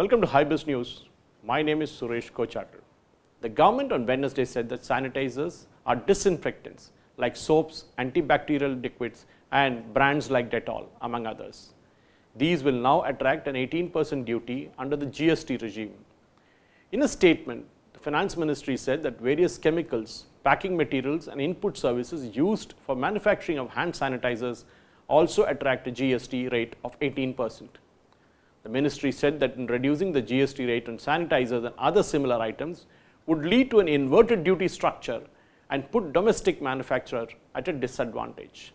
Welcome to Hybris News. My name is Suresh Kochatar. The government on Wednesday said that sanitizers are disinfectants like soaps, antibacterial liquids and brands like Dettol among others. These will now attract an 18% duty under the GST regime. In a statement, the finance ministry said that various chemicals, packing materials and input services used for manufacturing of hand sanitizers also attract a GST rate of 18 percent. The ministry said that reducing the GST rate on sanitizers and other similar items would lead to an inverted duty structure and put domestic manufacturer at a disadvantage.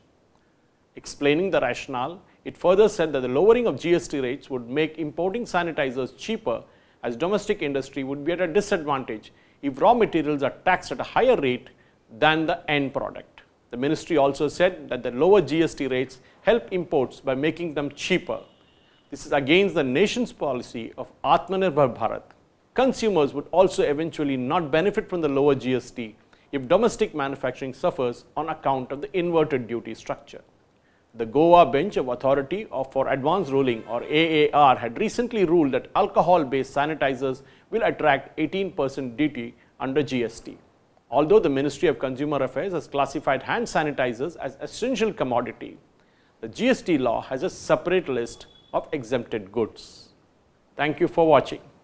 Explaining the rationale, it further said that the lowering of GST rates would make importing sanitizers cheaper as domestic industry would be at a disadvantage if raw materials are taxed at a higher rate than the end product. The ministry also said that the lower GST rates help imports by making them cheaper. This is against the nation's policy of Atmanirbhar Bharat. Consumers would also eventually not benefit from the lower GST if domestic manufacturing suffers on account of the inverted duty structure. The Goa Bench of Authority for Advanced Ruling or AAR had recently ruled that alcohol-based sanitizers will attract 18% duty under GST. Although the Ministry of Consumer Affairs has classified hand sanitizers as essential commodity, the GST law has a separate list of exempted goods. Thank you for watching.